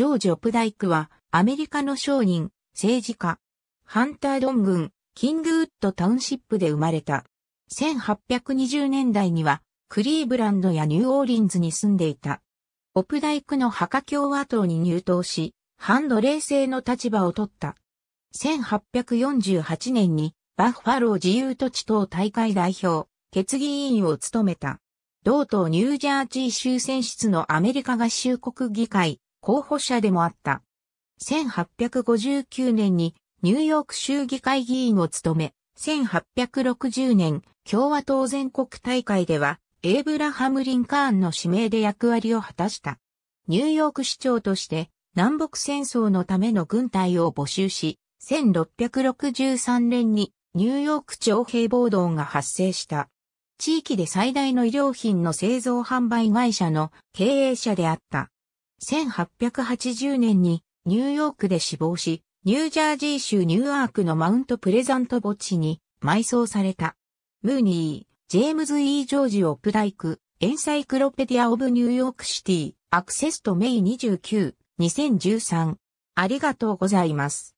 ジョージ・オプダイクは、アメリカの商人、政治家、ハンタードン軍、キングウッドタウンシップで生まれた。1820年代には、クリーブランドやニューオーリンズに住んでいた。オプダイクの墓共和党に入党し、反奴隷制の立場を取った。1848年に、バッファロー自由土地党大会代表、決議委員を務めた。同党ニュージャージー州選出のアメリカ合衆国議会、候補者でもあった。1859年にニューヨーク州議会議員を務め、1860年共和党全国大会ではエイブラハム・リンカーンの指名で役割を果たした。ニューヨーク市長として南北戦争のための軍隊を募集し、1663年にニューヨーク徴兵暴動が発生した。地域で最大の医療品の製造販売会社の経営者であった。1880年にニューヨークで死亡し、ニュージャージー州ニューアークのマウントプレザント墓地に埋葬された。ムーニー、ジェームズ・ E・ ジョージ・オプダイク、エンサイクロペディア・オブ・ニューヨーク・シティ、アクセスとメイ29、2013。ありがとうございます。